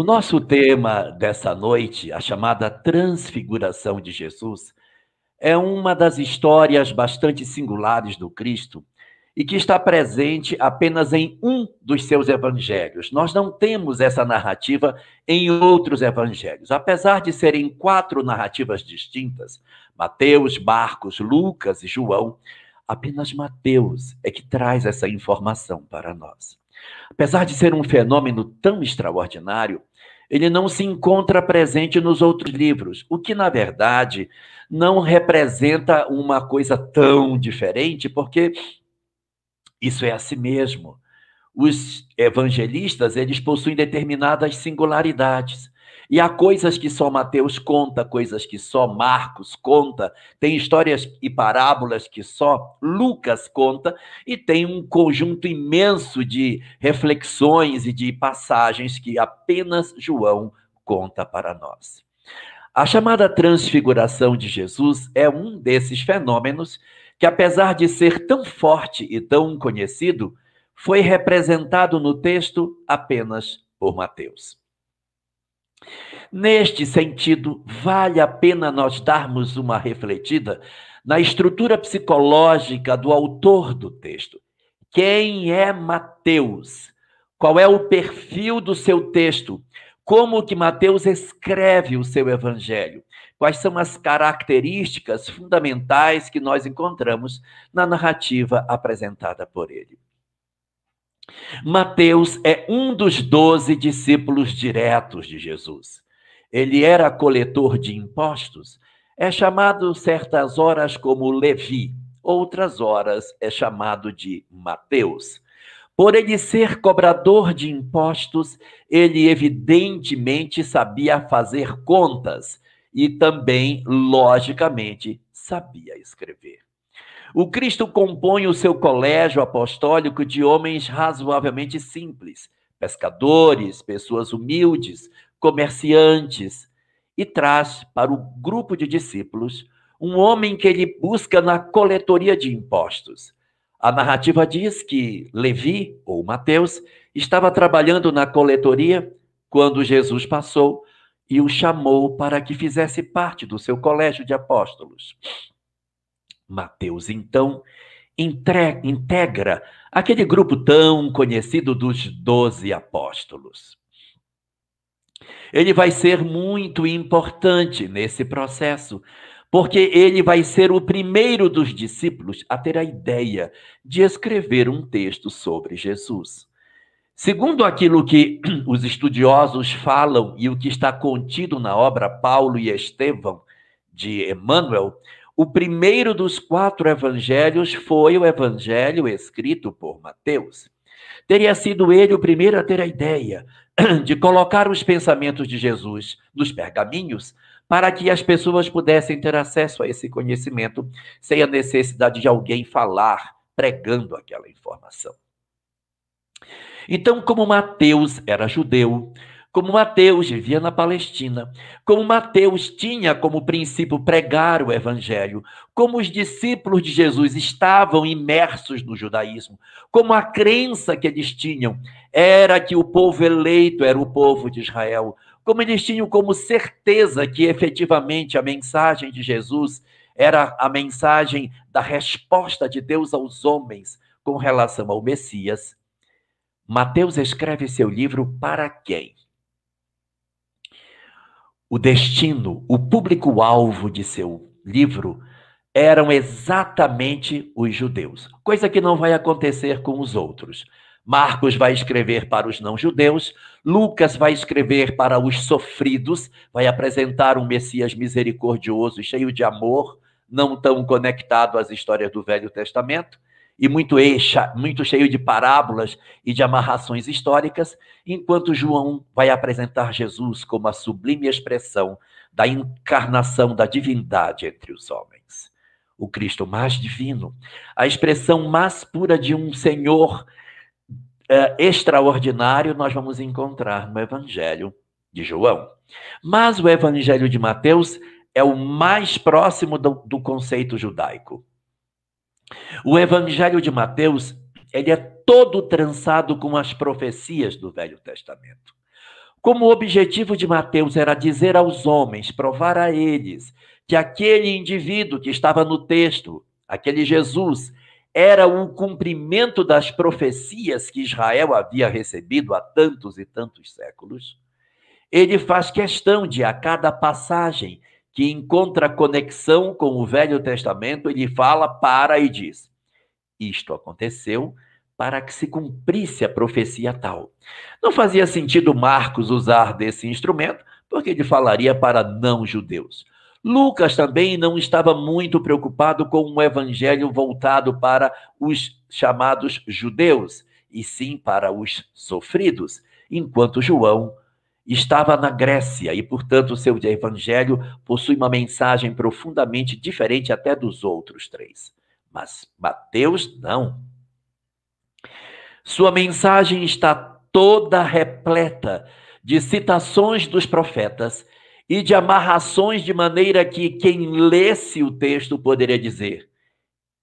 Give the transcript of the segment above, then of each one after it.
O nosso tema dessa noite, a chamada Transfiguração de Jesus, é uma das histórias bastante singulares do Cristo e que está presente apenas em um dos seus evangelhos. Nós não temos essa narrativa em outros evangelhos. Apesar de serem quatro narrativas distintas, Mateus, Marcos, Lucas e João, apenas Mateus é que traz essa informação para nós. Apesar de ser um fenômeno tão extraordinário, ele não se encontra presente nos outros livros, o que, na verdade, não representa uma coisa tão diferente, porque isso é a si mesmo. Os evangelistas, eles possuem determinadas singularidades. E há coisas que só Mateus conta, coisas que só Marcos conta, tem histórias e parábolas que só Lucas conta, e tem um conjunto imenso de reflexões e de passagens que apenas João conta para nós. A chamada transfiguração de Jesus é um desses fenômenos que, apesar de ser tão forte e tão conhecido, foi representado no texto apenas por Mateus. Neste sentido, vale a pena nós darmos uma refletida na estrutura psicológica do autor do texto. Quem é Mateus? Qual é o perfil do seu texto? Como que Mateus escreve o seu evangelho? Quais são as características fundamentais que nós encontramos na narrativa apresentada por ele? Mateus é um dos doze discípulos diretos de Jesus. Ele era coletor de impostos, é chamado certas horas como Levi, outras horas é chamado de Mateus. Por ele ser cobrador de impostos, ele evidentemente sabia fazer contas e também, logicamente, sabia escrever. O Cristo compõe o seu colégio apostólico de homens razoavelmente simples, pescadores, pessoas humildes, comerciantes, e traz para o grupo de discípulos um homem que ele busca na coletoria de impostos. A narrativa diz que Levi, ou Mateus, estava trabalhando na coletoria quando Jesus passou e o chamou para que fizesse parte do seu colégio de apóstolos. Mateus. Então, entre, integra aquele grupo tão conhecido dos doze apóstolos. Ele vai ser muito importante nesse processo, porque ele vai ser o primeiro dos discípulos a ter a ideia de escrever um texto sobre Jesus. Segundo aquilo que os estudiosos falam e o que está contido na obra Paulo e Estevão de Emmanuel, o primeiro dos quatro evangelhos foi o evangelho escrito por Mateus. Teria sido ele o primeiro a ter a ideia de colocar os pensamentos de Jesus nos pergaminhos para que as pessoas pudessem ter acesso a esse conhecimento sem a necessidade de alguém falar pregando aquela informação. Então, como Mateus era judeu, como Mateus vivia na Palestina, como Mateus tinha como princípio pregar o evangelho, como os discípulos de Jesus estavam imersos no judaísmo, como a crença que eles tinham era que o povo eleito era o povo de Israel, como eles tinham como certeza que efetivamente a mensagem de Jesus era a mensagem da resposta de Deus aos homens com relação ao Messias. Mateus escreve seu livro para quem? o destino, o público-alvo de seu livro eram exatamente os judeus, coisa que não vai acontecer com os outros. Marcos vai escrever para os não-judeus, Lucas vai escrever para os sofridos, vai apresentar um Messias misericordioso e cheio de amor, não tão conectado às histórias do Velho Testamento e muito, eixa, muito cheio de parábolas e de amarrações históricas, enquanto João vai apresentar Jesus como a sublime expressão da encarnação da divindade entre os homens. O Cristo mais divino, a expressão mais pura de um Senhor é, extraordinário, nós vamos encontrar no Evangelho de João. Mas o Evangelho de Mateus é o mais próximo do, do conceito judaico. O Evangelho de Mateus, ele é todo trançado com as profecias do Velho Testamento. Como o objetivo de Mateus era dizer aos homens, provar a eles, que aquele indivíduo que estava no texto, aquele Jesus, era o cumprimento das profecias que Israel havia recebido há tantos e tantos séculos, ele faz questão de, a cada passagem, que encontra conexão com o Velho Testamento, ele fala, para e diz: Isto aconteceu para que se cumprisse a profecia tal. Não fazia sentido Marcos usar desse instrumento, porque ele falaria para não-judeus. Lucas também não estava muito preocupado com um evangelho voltado para os chamados judeus, e sim para os sofridos, enquanto João estava na Grécia e, portanto, seu evangelho possui uma mensagem profundamente diferente até dos outros três. Mas Mateus não. Sua mensagem está toda repleta de citações dos profetas e de amarrações de maneira que quem lesse o texto poderia dizer: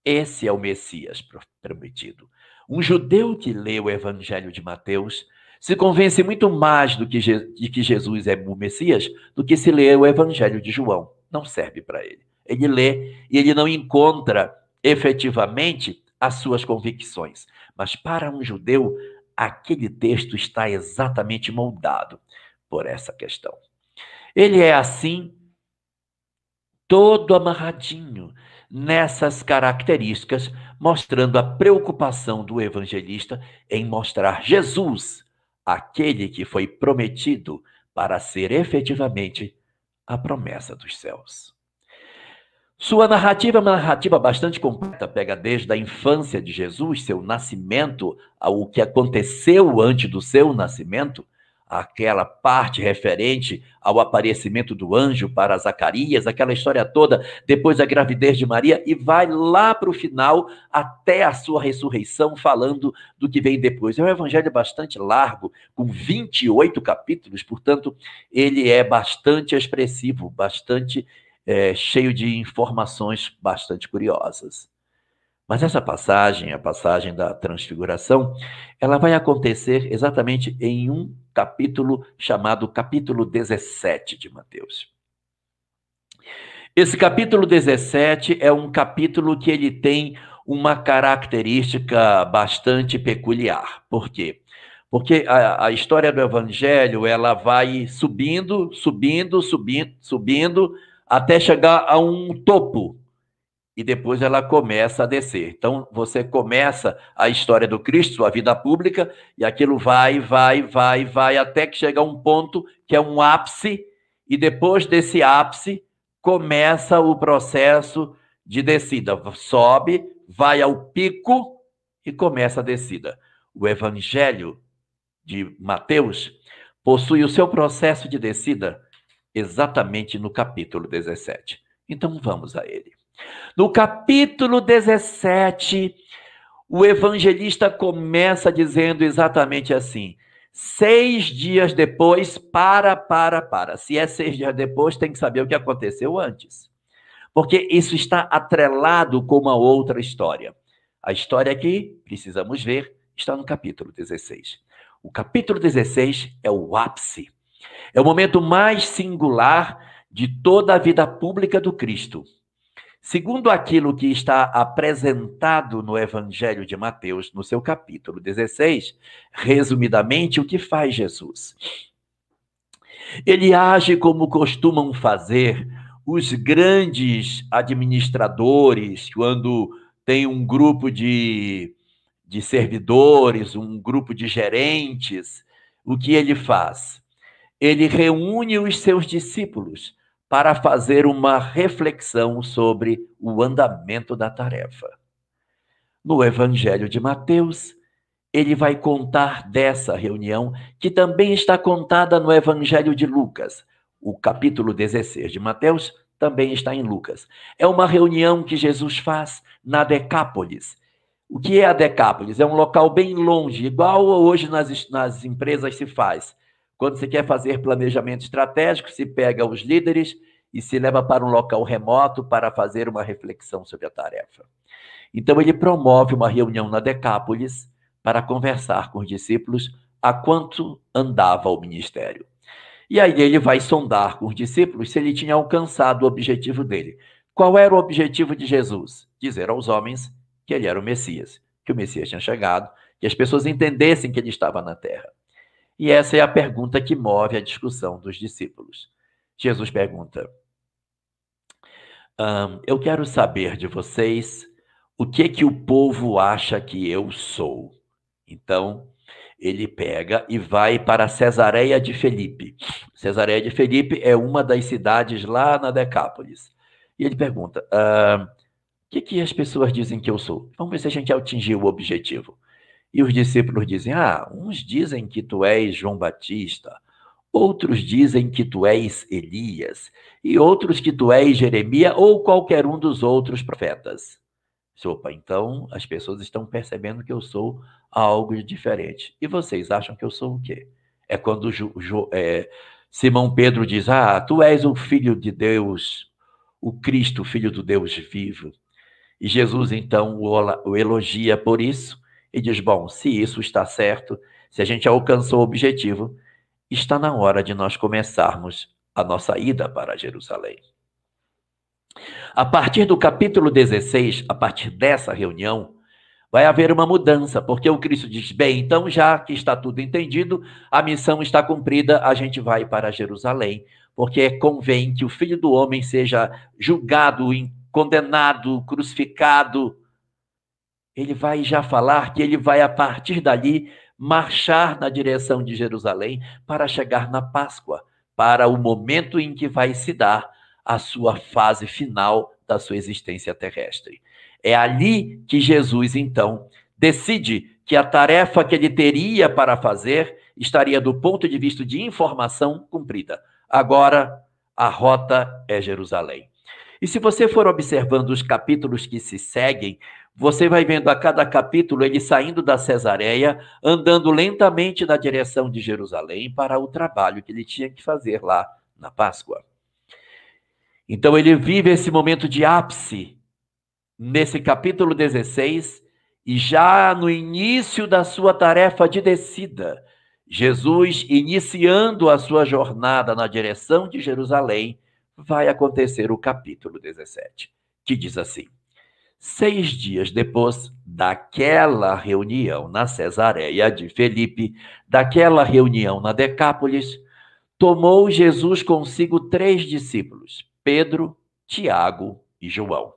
esse é o Messias prometido. Um judeu que lê o Evangelho de Mateus se convence muito mais do que de que Jesus é o Messias do que se lê o Evangelho de João. Não serve para ele. Ele lê e ele não encontra efetivamente as suas convicções. Mas para um judeu, aquele texto está exatamente moldado por essa questão. Ele é assim, todo amarradinho nessas características, mostrando a preocupação do evangelista em mostrar Jesus aquele que foi prometido para ser efetivamente a promessa dos céus. Sua narrativa é uma narrativa bastante completa, pega desde a infância de Jesus, seu nascimento, ao que aconteceu antes do seu nascimento, aquela parte referente ao aparecimento do anjo para Zacarias, aquela história toda, depois da gravidez de Maria, e vai lá para o final, até a sua ressurreição, falando do que vem depois. É um evangelho bastante largo, com 28 capítulos, portanto, ele é bastante expressivo, bastante é, cheio de informações bastante curiosas. Mas essa passagem, a passagem da transfiguração, ela vai acontecer exatamente em um capítulo chamado capítulo 17 de Mateus. Esse capítulo 17 é um capítulo que ele tem uma característica bastante peculiar. Por quê? Porque a, a história do evangelho, ela vai subindo, subindo, subindo, subindo até chegar a um topo, e depois ela começa a descer. Então, você começa a história do Cristo, a vida pública, e aquilo vai, vai, vai, vai, até que chega a um ponto que é um ápice, e depois desse ápice começa o processo de descida. Sobe, vai ao pico e começa a descida. O Evangelho de Mateus possui o seu processo de descida exatamente no capítulo 17. Então, vamos a ele. No capítulo 17, o evangelista começa dizendo exatamente assim: seis dias depois, para, para, para. Se é seis dias depois, tem que saber o que aconteceu antes. Porque isso está atrelado com uma outra história. A história que precisamos ver está no capítulo 16. O capítulo 16 é o ápice. É o momento mais singular de toda a vida pública do Cristo. Segundo aquilo que está apresentado no Evangelho de Mateus, no seu capítulo 16, resumidamente, o que faz Jesus? Ele age como costumam fazer os grandes administradores, quando tem um grupo de, de servidores, um grupo de gerentes, o que ele faz? Ele reúne os seus discípulos para fazer uma reflexão sobre o andamento da tarefa. No Evangelho de Mateus, ele vai contar dessa reunião, que também está contada no Evangelho de Lucas. O capítulo 16 de Mateus também está em Lucas. É uma reunião que Jesus faz na Decápolis. O que é a Decápolis? É um local bem longe, igual hoje nas, nas empresas se faz. Quando se quer fazer planejamento estratégico, se pega os líderes e se leva para um local remoto para fazer uma reflexão sobre a tarefa. Então, ele promove uma reunião na Decápolis para conversar com os discípulos a quanto andava o ministério. E aí ele vai sondar com os discípulos se ele tinha alcançado o objetivo dele. Qual era o objetivo de Jesus? Dizer aos homens que ele era o Messias, que o Messias tinha chegado, que as pessoas entendessem que ele estava na terra. E essa é a pergunta que move a discussão dos discípulos. Jesus pergunta: um, Eu quero saber de vocês o que que o povo acha que eu sou. Então, ele pega e vai para Cesareia de Felipe. Cesareia de Felipe é uma das cidades lá na Decápolis. E ele pergunta: o uh, que, que as pessoas dizem que eu sou? Vamos ver se a gente atingiu o objetivo. E os discípulos dizem: Ah, uns dizem que tu és João Batista, outros dizem que tu és Elias, e outros que tu és Jeremias ou qualquer um dos outros profetas. Opa, então as pessoas estão percebendo que eu sou algo diferente. E vocês acham que eu sou o quê? É quando jo, jo, é, Simão Pedro diz: Ah, tu és o filho de Deus, o Cristo, filho do Deus vivo. E Jesus então o, o elogia por isso, e diz: bom, se isso está certo, se a gente alcançou o objetivo, está na hora de nós começarmos a nossa ida para Jerusalém. A partir do capítulo 16, a partir dessa reunião, vai haver uma mudança, porque o Cristo diz: bem, então já que está tudo entendido, a missão está cumprida, a gente vai para Jerusalém, porque convém que o filho do homem seja julgado, condenado, crucificado, ele vai já falar que ele vai, a partir dali, marchar na direção de Jerusalém para chegar na Páscoa, para o momento em que vai se dar a sua fase final da sua existência terrestre. É ali que Jesus, então, decide que a tarefa que ele teria para fazer estaria, do ponto de vista de informação, cumprida. Agora, a rota é Jerusalém. E se você for observando os capítulos que se seguem, você vai vendo a cada capítulo ele saindo da Cesareia, andando lentamente na direção de Jerusalém para o trabalho que ele tinha que fazer lá na Páscoa. Então ele vive esse momento de ápice nesse capítulo 16 e já no início da sua tarefa de descida, Jesus iniciando a sua jornada na direção de Jerusalém, vai acontecer o capítulo 17, que diz assim: Seis dias depois daquela reunião na Cesareia de Felipe, daquela reunião na Decápolis, tomou Jesus consigo três discípulos: Pedro, Tiago e João.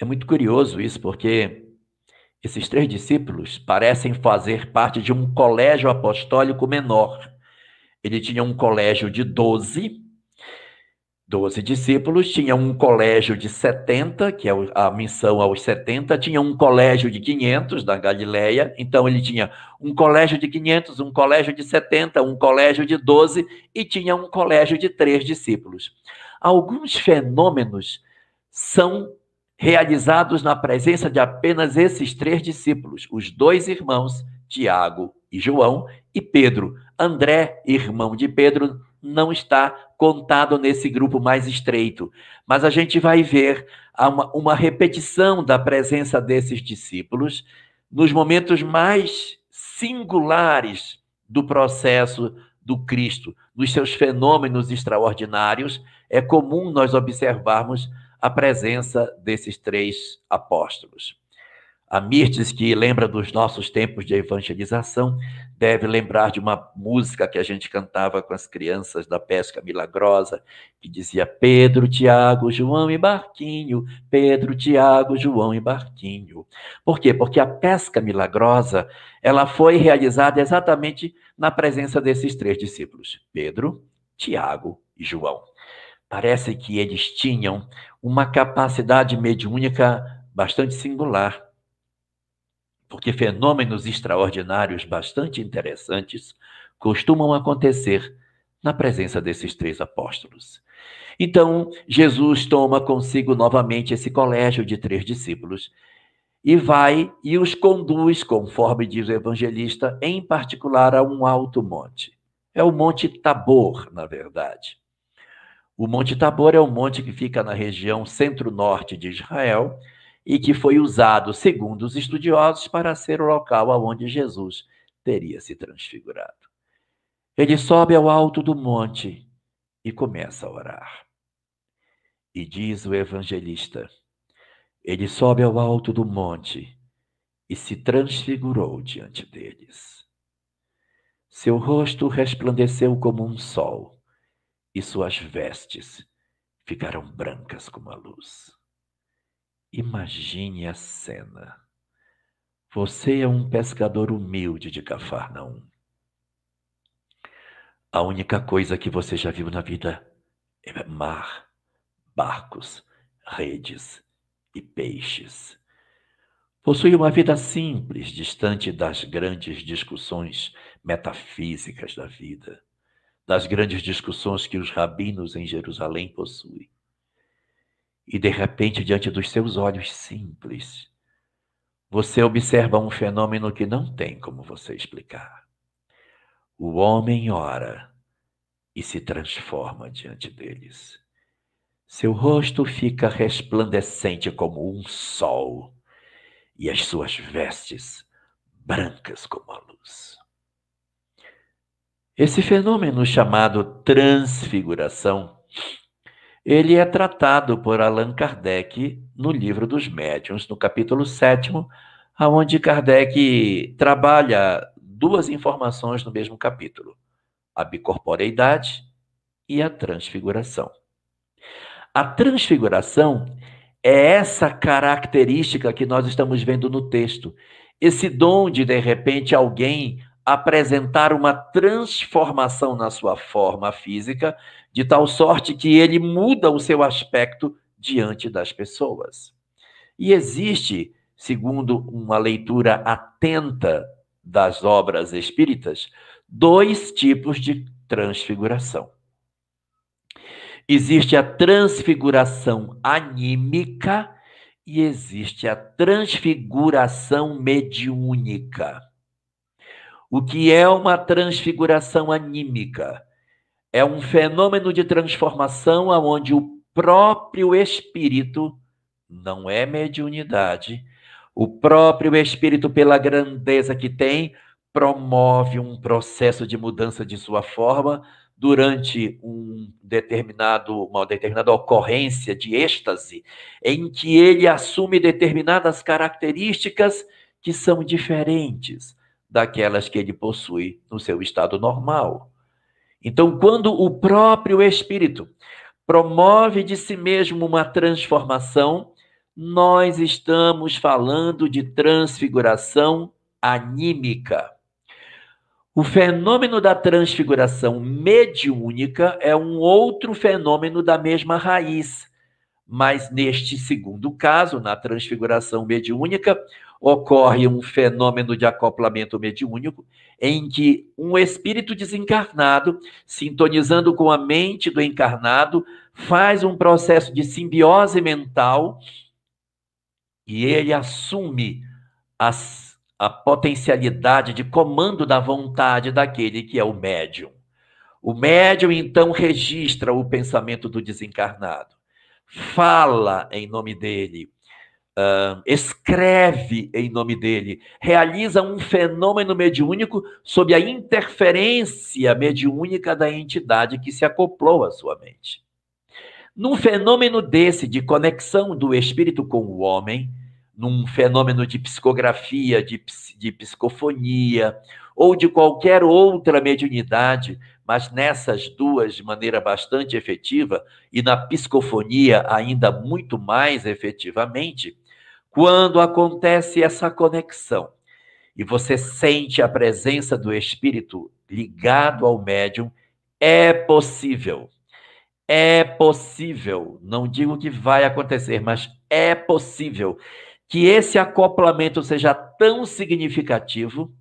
É muito curioso isso, porque esses três discípulos parecem fazer parte de um colégio apostólico menor. Ele tinha um colégio de doze Doze discípulos, tinha um colégio de 70, que é a missão aos 70, tinha um colégio de 500 na Galileia, então ele tinha um colégio de 500, um colégio de 70, um colégio de 12 e tinha um colégio de três discípulos. Alguns fenômenos são realizados na presença de apenas esses três discípulos, os dois irmãos, Tiago e João, e Pedro. André, irmão de Pedro, não está contado nesse grupo mais estreito. Mas a gente vai ver uma, uma repetição da presença desses discípulos nos momentos mais singulares do processo do Cristo, nos seus fenômenos extraordinários, é comum nós observarmos a presença desses três apóstolos. A Mirtes, que lembra dos nossos tempos de evangelização, deve lembrar de uma música que a gente cantava com as crianças da pesca milagrosa, que dizia Pedro, Tiago, João e Barquinho, Pedro, Tiago, João e Barquinho. Por quê? Porque a pesca milagrosa, ela foi realizada exatamente na presença desses três discípulos, Pedro, Tiago e João. Parece que eles tinham uma capacidade mediúnica bastante singular porque fenômenos extraordinários bastante interessantes costumam acontecer na presença desses três apóstolos. Então, Jesus toma consigo novamente esse colégio de três discípulos e vai e os conduz, conforme diz o evangelista, em particular a um alto monte. É o Monte Tabor, na verdade. O Monte Tabor é um monte que fica na região centro-norte de Israel e que foi usado, segundo os estudiosos, para ser o local aonde Jesus teria se transfigurado. Ele sobe ao alto do monte e começa a orar. E diz o evangelista: Ele sobe ao alto do monte e se transfigurou diante deles. Seu rosto resplandeceu como um sol, e suas vestes ficaram brancas como a luz. Imagine a cena. Você é um pescador humilde de Cafarnaum. A única coisa que você já viu na vida é mar, barcos, redes e peixes. Possui uma vida simples, distante das grandes discussões metafísicas da vida, das grandes discussões que os rabinos em Jerusalém possuem. E de repente, diante dos seus olhos simples, você observa um fenômeno que não tem como você explicar. O homem ora e se transforma diante deles. Seu rosto fica resplandecente como um sol, e as suas vestes brancas como a luz. Esse fenômeno chamado transfiguração ele é tratado por Allan Kardec no Livro dos Médiuns, no capítulo 7, onde Kardec trabalha duas informações no mesmo capítulo: a bicorporeidade e a transfiguração. A transfiguração é essa característica que nós estamos vendo no texto. Esse dom de, de repente, alguém apresentar uma transformação na sua forma física de tal sorte que ele muda o seu aspecto diante das pessoas. E existe, segundo uma leitura atenta das obras espíritas, dois tipos de transfiguração. Existe a transfiguração anímica e existe a transfiguração mediúnica. O que é uma transfiguração anímica? É um fenômeno de transformação onde o próprio espírito não é mediunidade. O próprio espírito, pela grandeza que tem, promove um processo de mudança de sua forma durante um determinado, uma determinada ocorrência de êxtase, em que ele assume determinadas características que são diferentes daquelas que ele possui no seu estado normal. Então, quando o próprio Espírito promove de si mesmo uma transformação, nós estamos falando de transfiguração anímica. O fenômeno da transfiguração mediúnica é um outro fenômeno da mesma raiz, mas neste segundo caso, na transfiguração mediúnica, ocorre um fenômeno de acoplamento mediúnico, em que um espírito desencarnado, sintonizando com a mente do encarnado, faz um processo de simbiose mental e ele assume as, a potencialidade de comando da vontade daquele que é o médium. O médium então registra o pensamento do desencarnado, fala em nome dele uh, escreve em nome dele, realiza um fenômeno mediúnico sob a interferência mediúnica da entidade que se acoplou à sua mente. Num fenômeno desse de conexão do espírito com o homem, num fenômeno de psicografia, de, de psicofonia ou de qualquer outra mediunidade, mas nessas duas de maneira bastante efetiva e na psicofonia ainda muito mais efetivamente, quando acontece essa conexão e você sente a presença do espírito ligado ao médium, é possível. É possível, não digo que vai acontecer, mas é possível que esse acoplamento seja tão significativo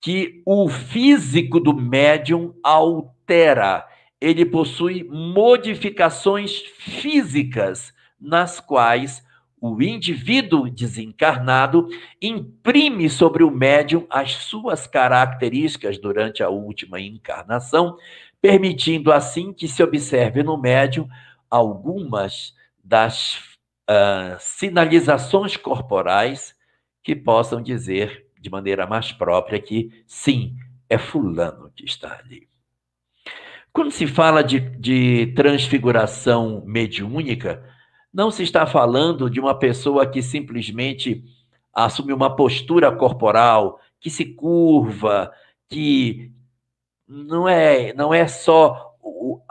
que o físico do médium altera. Ele possui modificações físicas nas quais o indivíduo desencarnado imprime sobre o médium as suas características durante a última encarnação, permitindo assim que se observe no médium algumas das ah, sinalizações corporais que possam dizer de maneira mais própria que sim, é Fulano que está ali. Quando se fala de, de transfiguração mediúnica, não se está falando de uma pessoa que simplesmente assume uma postura corporal, que se curva, que não é, não é só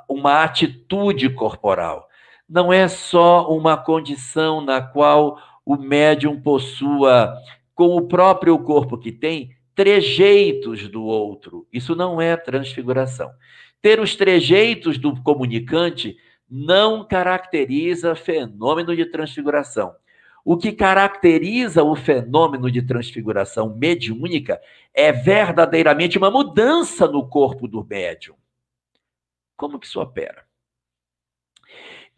uma atitude corporal, não é só uma condição na qual o médium possua, com o próprio corpo que tem, trejeitos do outro. Isso não é transfiguração. Ter os trejeitos do comunicante não caracteriza fenômeno de transfiguração. O que caracteriza o fenômeno de transfiguração mediúnica é verdadeiramente uma mudança no corpo do médium. Como que isso opera?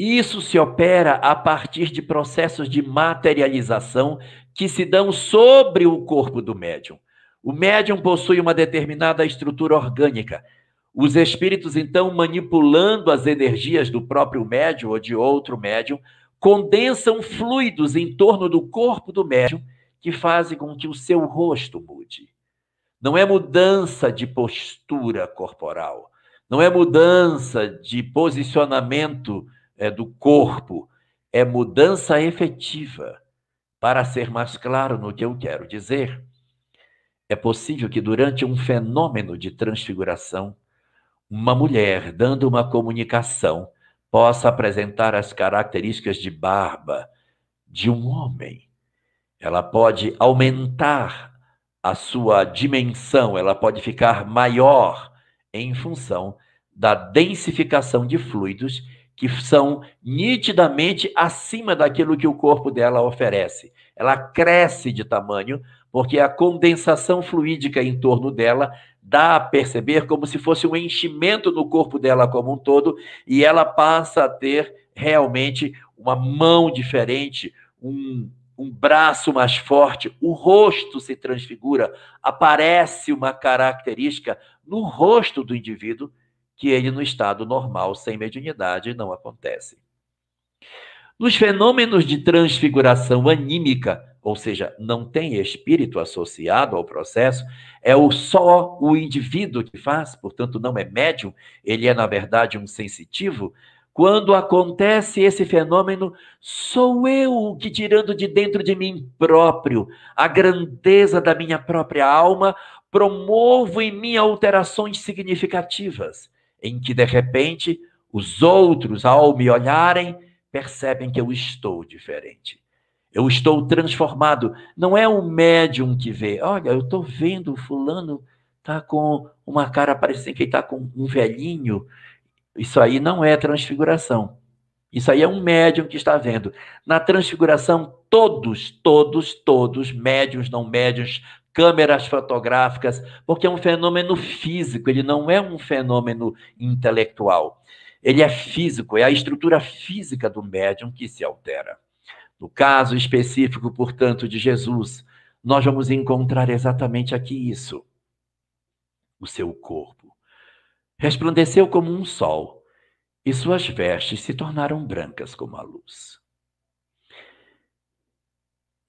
Isso se opera a partir de processos de materialização que se dão sobre o corpo do médium. O médium possui uma determinada estrutura orgânica. Os espíritos, então, manipulando as energias do próprio médium ou de outro médium, condensam fluidos em torno do corpo do médium que fazem com que o seu rosto mude. Não é mudança de postura corporal, não é mudança de posicionamento é, do corpo é mudança efetiva. Para ser mais claro no que eu quero dizer, é possível que durante um fenômeno de transfiguração, uma mulher dando uma comunicação possa apresentar as características de barba de um homem. Ela pode aumentar a sua dimensão, ela pode ficar maior em função da densificação de fluidos que são nitidamente acima daquilo que o corpo dela oferece. Ela cresce de tamanho porque a condensação fluídica em torno dela dá a perceber como se fosse um enchimento no corpo dela como um todo e ela passa a ter realmente uma mão diferente, um, um braço mais forte, o rosto se transfigura, aparece uma característica no rosto do indivíduo que ele no estado normal, sem mediunidade, não acontece. Nos fenômenos de transfiguração anímica, ou seja, não tem espírito associado ao processo, é o só o indivíduo que faz, portanto não é médium, ele é na verdade um sensitivo. Quando acontece esse fenômeno, sou eu que tirando de dentro de mim próprio a grandeza da minha própria alma, promovo em mim alterações significativas em que de repente os outros, ao me olharem, percebem que eu estou diferente. Eu estou transformado. Não é o médium que vê. Olha, eu estou vendo fulano tá com uma cara parecendo que ele tá com um velhinho. Isso aí não é transfiguração. Isso aí é um médium que está vendo. Na transfiguração, todos, todos, todos, médiums, não médiums, câmeras fotográficas, porque é um fenômeno físico, ele não é um fenômeno intelectual. Ele é físico, é a estrutura física do médium que se altera. No caso específico, portanto, de Jesus, nós vamos encontrar exatamente aqui isso. O seu corpo resplandeceu como um sol, e suas vestes se tornaram brancas como a luz.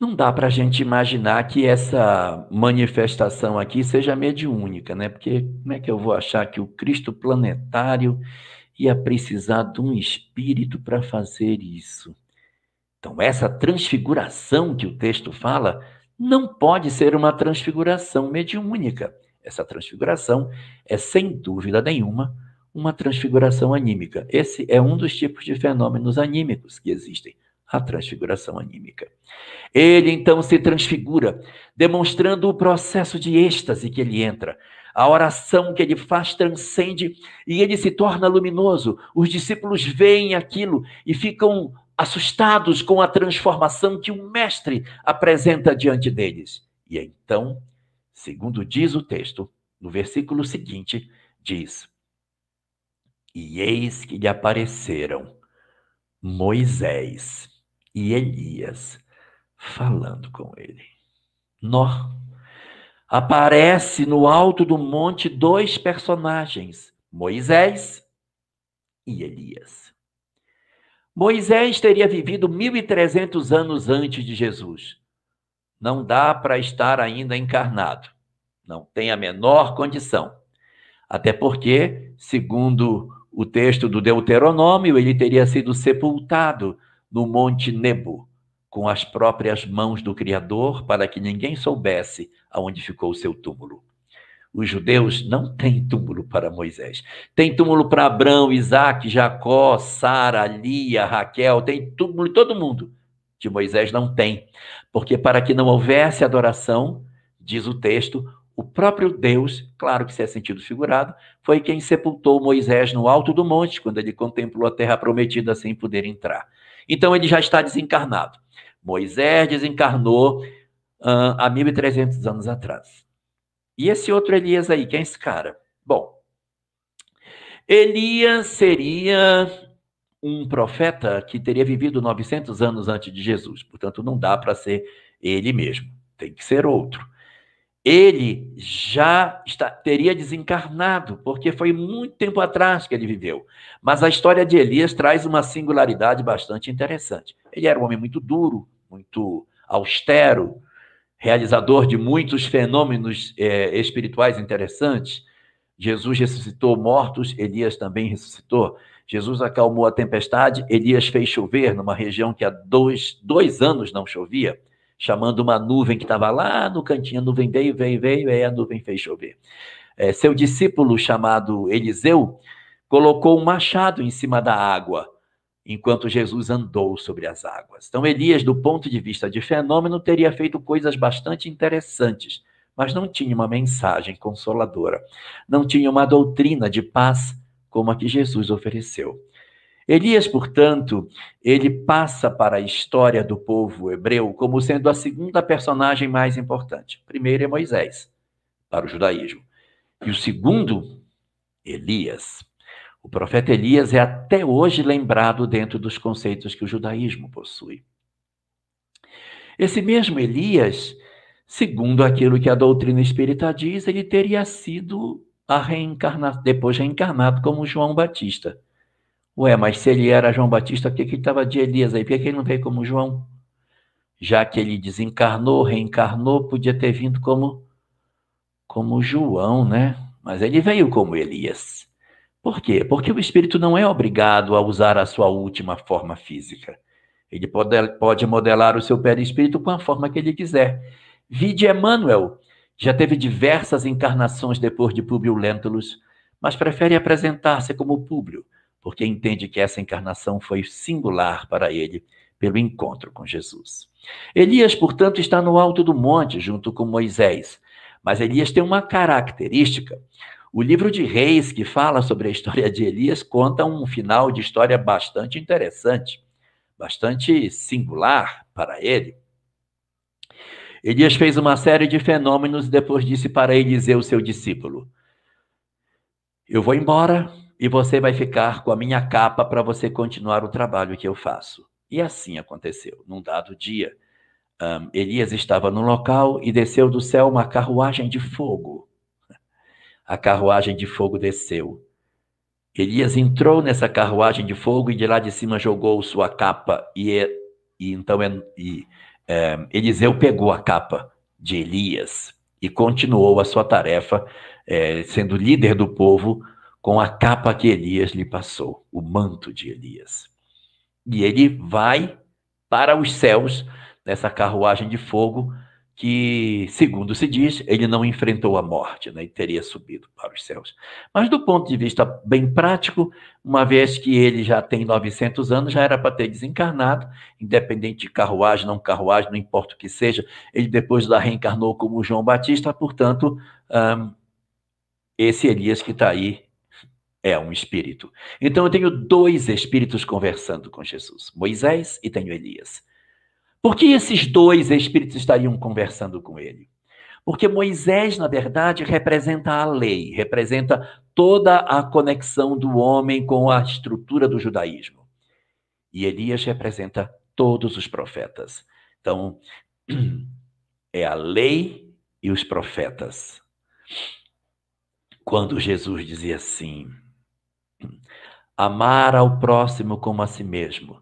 Não dá para a gente imaginar que essa manifestação aqui seja mediúnica, né? Porque como é que eu vou achar que o Cristo planetário ia precisar de um espírito para fazer isso? Então, essa transfiguração que o texto fala não pode ser uma transfiguração mediúnica. Essa transfiguração é, sem dúvida nenhuma, uma transfiguração anímica. Esse é um dos tipos de fenômenos anímicos que existem a transfiguração anímica. Ele então se transfigura, demonstrando o processo de êxtase que ele entra. A oração que ele faz transcende e ele se torna luminoso. Os discípulos veem aquilo e ficam assustados com a transformação que o Mestre apresenta diante deles. E então, segundo diz o texto, no versículo seguinte, diz: E eis que lhe apareceram Moisés e Elias falando com ele. Nó. Aparece no alto do monte dois personagens, Moisés e Elias. Moisés teria vivido 1300 anos antes de Jesus. Não dá para estar ainda encarnado. Não tem a menor condição. Até porque, segundo o texto do Deuteronômio, ele teria sido sepultado no Monte Nebo, com as próprias mãos do Criador, para que ninguém soubesse aonde ficou o seu túmulo. Os judeus não têm túmulo para Moisés. Tem túmulo para Abraão, Isaac, Jacó, Sara, Lia, Raquel, tem túmulo todo mundo. De Moisés não tem. Porque para que não houvesse adoração, diz o texto, o próprio Deus, claro que se é sentido figurado, foi quem sepultou Moisés no alto do monte, quando ele contemplou a terra prometida sem poder entrar. Então ele já está desencarnado. Moisés desencarnou uh, há 1.300 anos atrás. E esse outro Elias aí, quem é esse cara? Bom, Elias seria um profeta que teria vivido 900 anos antes de Jesus, portanto não dá para ser ele mesmo, tem que ser outro ele já está, teria desencarnado, porque foi muito tempo atrás que ele viveu. Mas a história de Elias traz uma singularidade bastante interessante. Ele era um homem muito duro, muito austero, realizador de muitos fenômenos é, espirituais interessantes. Jesus ressuscitou mortos, Elias também ressuscitou. Jesus acalmou a tempestade, Elias fez chover numa região que há dois, dois anos não chovia chamando uma nuvem que estava lá no cantinho. A nuvem veio, veio, veio, e a nuvem fez chover. É, seu discípulo, chamado Eliseu, colocou um machado em cima da água, enquanto Jesus andou sobre as águas. Então, Elias, do ponto de vista de fenômeno, teria feito coisas bastante interessantes, mas não tinha uma mensagem consoladora, não tinha uma doutrina de paz como a que Jesus ofereceu. Elias, portanto, ele passa para a história do povo hebreu como sendo a segunda personagem mais importante. Primeiro é Moisés, para o judaísmo. E o segundo, Elias. O profeta Elias é até hoje lembrado dentro dos conceitos que o judaísmo possui. Esse mesmo Elias, segundo aquilo que a doutrina espírita diz, ele teria sido a reencarna... depois reencarnado como João Batista Ué, mas se ele era João Batista, por que, que ele estava de Elias aí? Por que, que ele não veio como João? Já que ele desencarnou, reencarnou, podia ter vindo como, como João, né? Mas ele veio como Elias. Por quê? Porque o espírito não é obrigado a usar a sua última forma física. Ele pode, pode modelar o seu perispírito com a forma que ele quiser. Vide Emmanuel, já teve diversas encarnações depois de Públio Lentulus, mas prefere apresentar-se como Públio porque entende que essa encarnação foi singular para ele pelo encontro com Jesus. Elias, portanto, está no alto do monte junto com Moisés, mas Elias tem uma característica. O livro de Reis, que fala sobre a história de Elias, conta um final de história bastante interessante, bastante singular para ele. Elias fez uma série de fenômenos e depois disse para Eliseu, seu discípulo: Eu vou embora, e você vai ficar com a minha capa para você continuar o trabalho que eu faço. E assim aconteceu. Num dado dia, um, Elias estava no local e desceu do céu uma carruagem de fogo. A carruagem de fogo desceu. Elias entrou nessa carruagem de fogo e de lá de cima jogou sua capa. E, é, e então é, e, é, Eliseu pegou a capa de Elias e continuou a sua tarefa, é, sendo líder do povo com a capa que Elias lhe passou, o manto de Elias. E ele vai para os céus nessa carruagem de fogo que, segundo se diz, ele não enfrentou a morte, né? E teria subido para os céus. Mas do ponto de vista bem prático, uma vez que ele já tem 900 anos, já era para ter desencarnado, independente de carruagem, não carruagem, não importa o que seja, ele depois da reencarnou como João Batista, portanto, um, esse Elias que está aí é um espírito. Então eu tenho dois espíritos conversando com Jesus: Moisés e tenho Elias. Por que esses dois espíritos estariam conversando com ele? Porque Moisés, na verdade, representa a lei, representa toda a conexão do homem com a estrutura do judaísmo. E Elias representa todos os profetas. Então, é a lei e os profetas. Quando Jesus dizia assim: Amar ao próximo como a si mesmo.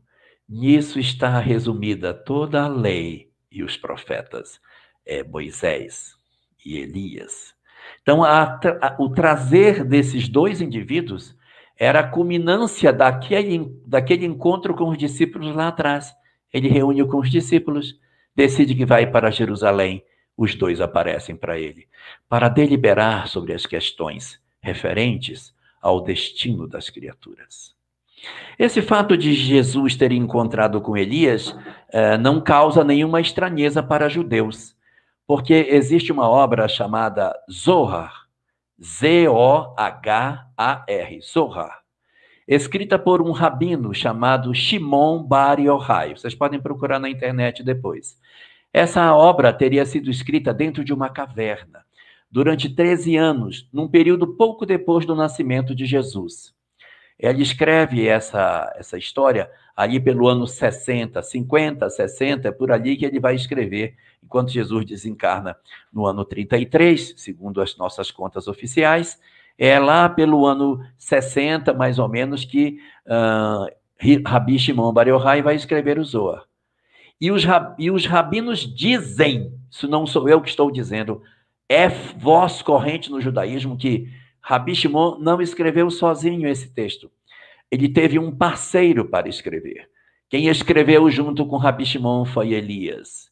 Nisso está resumida toda a lei e os profetas, é Moisés e Elias. Então, a, a, o trazer desses dois indivíduos era a culminância daquele, daquele encontro com os discípulos lá atrás. Ele reúne com os discípulos, decide que vai para Jerusalém. Os dois aparecem para ele, para deliberar sobre as questões referentes ao destino das criaturas. Esse fato de Jesus ter encontrado com Elias eh, não causa nenhuma estranheza para judeus, porque existe uma obra chamada Zohar, Z-O-H-A-R, Zohar, escrita por um rabino chamado Shimon Bar Yochai. Vocês podem procurar na internet depois. Essa obra teria sido escrita dentro de uma caverna durante 13 anos, num período pouco depois do nascimento de Jesus. Ela escreve essa, essa história ali pelo ano 60, 50, 60, é por ali que ele vai escrever, enquanto Jesus desencarna no ano 33, segundo as nossas contas oficiais. É lá pelo ano 60, mais ou menos, que uh, Rabi Shimon Bar Yochai vai escrever o Zohar. E os, e os rabinos dizem, isso não sou eu que estou dizendo, é voz corrente no judaísmo que Rabi Shimon não escreveu sozinho esse texto. Ele teve um parceiro para escrever. Quem escreveu junto com Rabi Shimon foi Elias.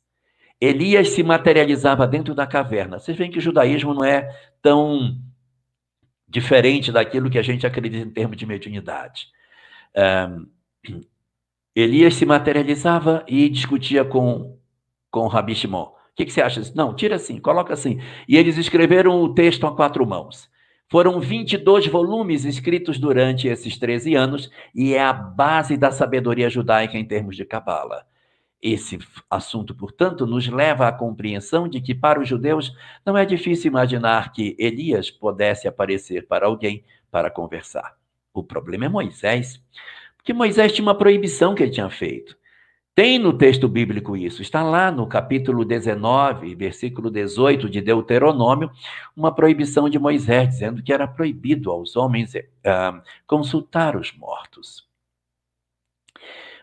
Elias se materializava dentro da caverna. Vocês veem que o judaísmo não é tão diferente daquilo que a gente acredita em termos de mediunidade. Um, Elias se materializava e discutia com, com Rabi Shimon que, que você acha Não, tira assim, coloca assim. E eles escreveram o texto a quatro mãos. Foram 22 volumes escritos durante esses 13 anos e é a base da sabedoria judaica em termos de Cabala. Esse assunto, portanto, nos leva à compreensão de que para os judeus não é difícil imaginar que Elias pudesse aparecer para alguém para conversar. O problema é Moisés, porque Moisés tinha uma proibição que ele tinha feito. Tem no texto bíblico isso. Está lá no capítulo 19, versículo 18 de Deuteronômio, uma proibição de Moisés, dizendo que era proibido aos homens uh, consultar os mortos.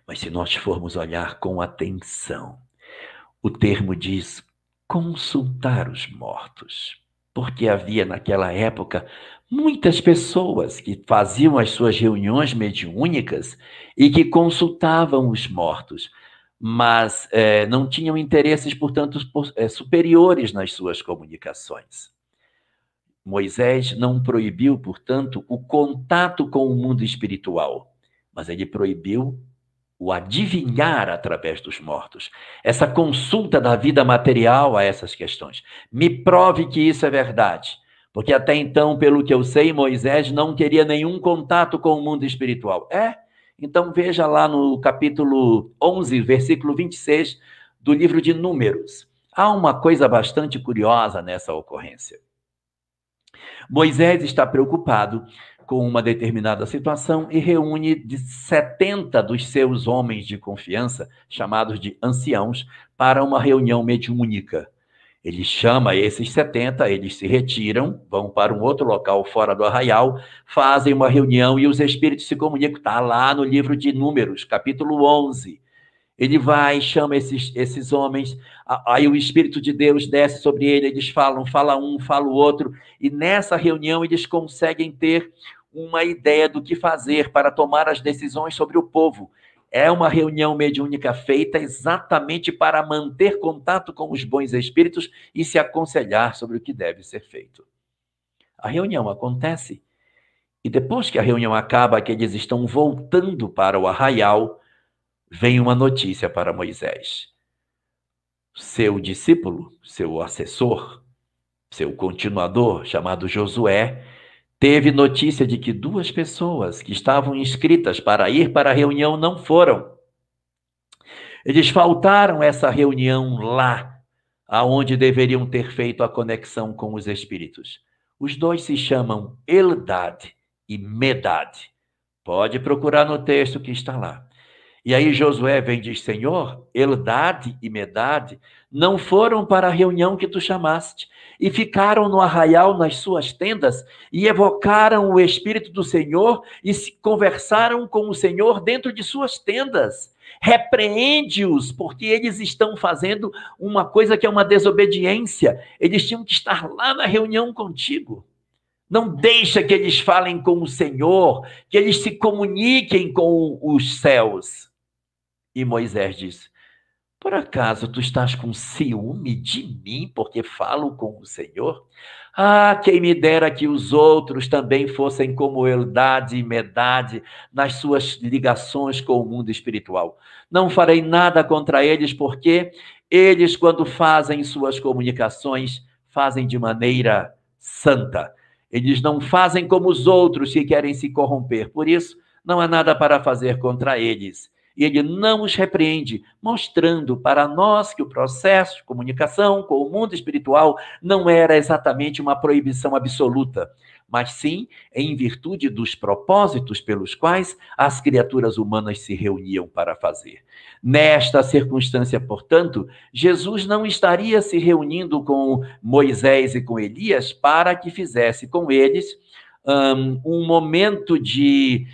Mas se nós formos olhar com atenção, o termo diz consultar os mortos, porque havia naquela época muitas pessoas que faziam as suas reuniões mediúnicas e que consultavam os mortos mas é, não tinham interesses, portanto, é, superiores nas suas comunicações. Moisés não proibiu, portanto, o contato com o mundo espiritual, mas ele proibiu o adivinhar através dos mortos, essa consulta da vida material a essas questões. Me prove que isso é verdade, porque até então, pelo que eu sei, Moisés não queria nenhum contato com o mundo espiritual. É? Então veja lá no capítulo 11, versículo 26 do livro de Números. Há uma coisa bastante curiosa nessa ocorrência. Moisés está preocupado com uma determinada situação e reúne de 70 dos seus homens de confiança, chamados de anciãos, para uma reunião mediúnica. Ele chama esses 70, eles se retiram, vão para um outro local fora do arraial, fazem uma reunião e os espíritos se comunicam. Está lá no livro de Números, capítulo 11. Ele vai, chama esses, esses homens, aí o Espírito de Deus desce sobre ele, eles falam, fala um, fala o outro, e nessa reunião eles conseguem ter uma ideia do que fazer para tomar as decisões sobre o povo. É uma reunião mediúnica feita exatamente para manter contato com os bons espíritos e se aconselhar sobre o que deve ser feito. A reunião acontece e depois que a reunião acaba, que eles estão voltando para o arraial, vem uma notícia para Moisés. Seu discípulo, seu assessor, seu continuador, chamado Josué, Teve notícia de que duas pessoas que estavam inscritas para ir para a reunião não foram. Eles faltaram essa reunião lá, aonde deveriam ter feito a conexão com os espíritos. Os dois se chamam Eldad e Medad. Pode procurar no texto que está lá. E aí Josué vem e diz: Senhor, Eldad e Medad não foram para a reunião que tu chamaste, e ficaram no arraial nas suas tendas, e evocaram o Espírito do Senhor, e se conversaram com o Senhor dentro de suas tendas. Repreende-os, porque eles estão fazendo uma coisa que é uma desobediência. Eles tinham que estar lá na reunião contigo. Não deixa que eles falem com o Senhor, que eles se comuniquem com os céus. E Moisés disse: por acaso tu estás com ciúme de mim porque falo com o Senhor? Ah, quem me dera que os outros também fossem como Eldade e Medade nas suas ligações com o mundo espiritual. Não farei nada contra eles, porque eles, quando fazem suas comunicações, fazem de maneira santa. Eles não fazem como os outros que querem se corromper. Por isso, não há nada para fazer contra eles e ele não os repreende, mostrando para nós que o processo de comunicação com o mundo espiritual não era exatamente uma proibição absoluta, mas sim em virtude dos propósitos pelos quais as criaturas humanas se reuniam para fazer. Nesta circunstância, portanto, Jesus não estaria se reunindo com Moisés e com Elias para que fizesse com eles um, um momento de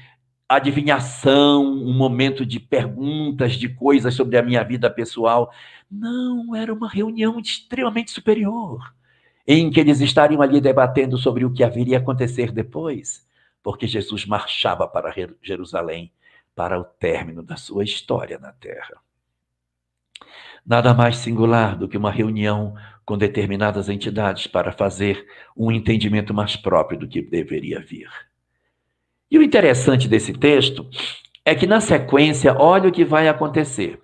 adivinhação, um momento de perguntas, de coisas sobre a minha vida pessoal. Não, era uma reunião extremamente superior, em que eles estariam ali debatendo sobre o que haveria acontecer depois, porque Jesus marchava para Jerusalém para o término da sua história na terra. Nada mais singular do que uma reunião com determinadas entidades para fazer um entendimento mais próprio do que deveria vir. E o interessante desse texto é que, na sequência, olha o que vai acontecer.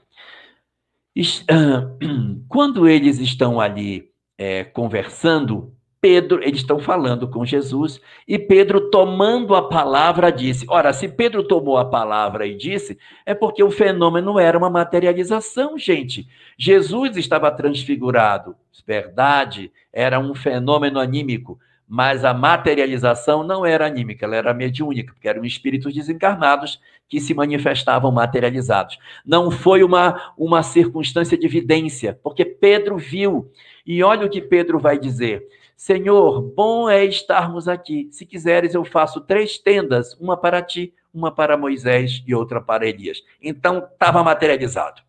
Quando eles estão ali é, conversando, Pedro, eles estão falando com Jesus, e Pedro, tomando a palavra, disse: Ora, se Pedro tomou a palavra e disse, é porque o fenômeno era uma materialização, gente. Jesus estava transfigurado, verdade, era um fenômeno anímico mas a materialização não era anímica, ela era mediúnica, porque eram espíritos desencarnados que se manifestavam materializados. Não foi uma, uma circunstância de evidência, porque Pedro viu. E olha o que Pedro vai dizer: Senhor, bom é estarmos aqui. Se quiseres, eu faço três tendas, uma para ti, uma para Moisés e outra para Elias. Então estava materializado.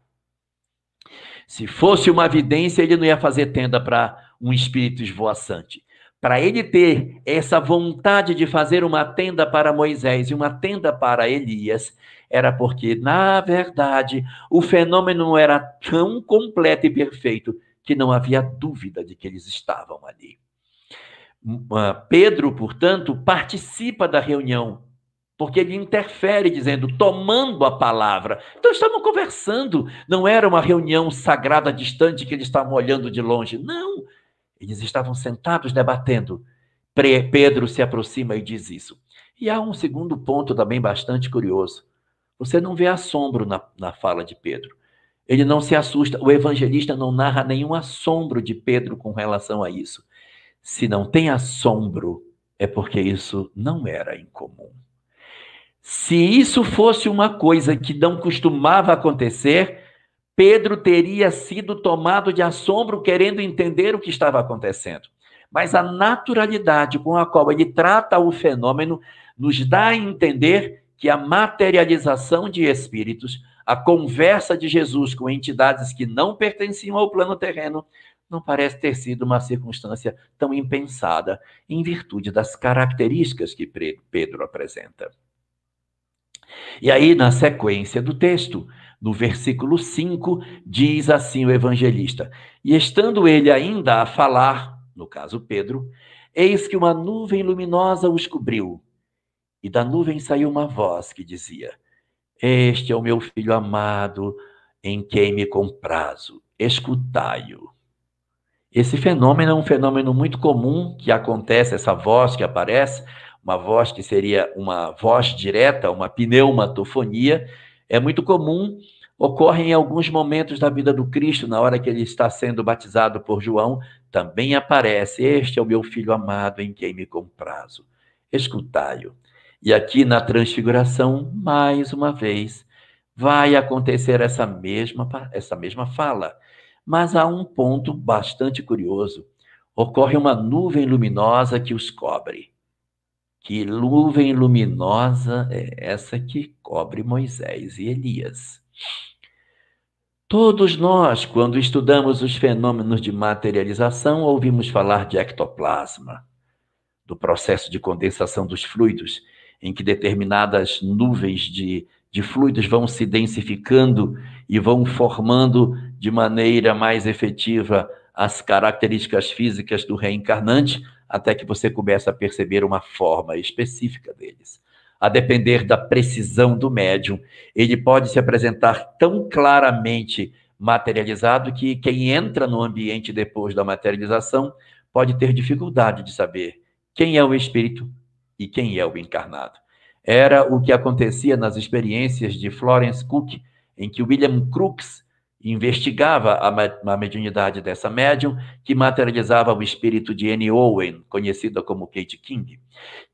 Se fosse uma evidência, ele não ia fazer tenda para um espírito esvoaçante para ele ter essa vontade de fazer uma tenda para Moisés e uma tenda para Elias, era porque, na verdade, o fenômeno era tão completo e perfeito que não havia dúvida de que eles estavam ali. Ah, Pedro, portanto, participa da reunião, porque ele interfere dizendo, tomando a palavra. Então estavam conversando, não era uma reunião sagrada distante que eles estavam olhando de longe, não eles estavam sentados debatendo. Pedro se aproxima e diz isso. E há um segundo ponto também bastante curioso. Você não vê assombro na, na fala de Pedro. Ele não se assusta. O evangelista não narra nenhum assombro de Pedro com relação a isso. Se não tem assombro, é porque isso não era incomum. Se isso fosse uma coisa que não costumava acontecer, Pedro teria sido tomado de assombro querendo entender o que estava acontecendo. Mas a naturalidade com a qual ele trata o fenômeno nos dá a entender que a materialização de espíritos, a conversa de Jesus com entidades que não pertenciam ao plano terreno, não parece ter sido uma circunstância tão impensada, em virtude das características que Pedro apresenta. E aí, na sequência do texto, no versículo 5, diz assim o evangelista: E estando ele ainda a falar, no caso Pedro, eis que uma nuvem luminosa os cobriu. E da nuvem saiu uma voz que dizia: Este é o meu filho amado, em quem me comprazo, escutai-o. Esse fenômeno é um fenômeno muito comum que acontece, essa voz que aparece, uma voz que seria uma voz direta, uma pneumatofonia, é muito comum, ocorre em alguns momentos da vida do Cristo, na hora que ele está sendo batizado por João, também aparece: Este é o meu filho amado em quem me comprazo. Escutai-o. E aqui na Transfiguração, mais uma vez, vai acontecer essa mesma, essa mesma fala. Mas há um ponto bastante curioso. Ocorre uma nuvem luminosa que os cobre. Que nuvem luminosa é essa que cobre Moisés e Elias? Todos nós, quando estudamos os fenômenos de materialização, ouvimos falar de ectoplasma, do processo de condensação dos fluidos, em que determinadas nuvens de, de fluidos vão se densificando e vão formando de maneira mais efetiva as características físicas do reencarnante, até que você começa a perceber uma forma específica deles. A depender da precisão do médium, ele pode se apresentar tão claramente materializado que quem entra no ambiente depois da materialização pode ter dificuldade de saber quem é o espírito e quem é o encarnado. Era o que acontecia nas experiências de Florence Cook, em que William Crookes investigava a, a mediunidade dessa médium, que materializava o espírito de Anne Owen, conhecida como Kate King.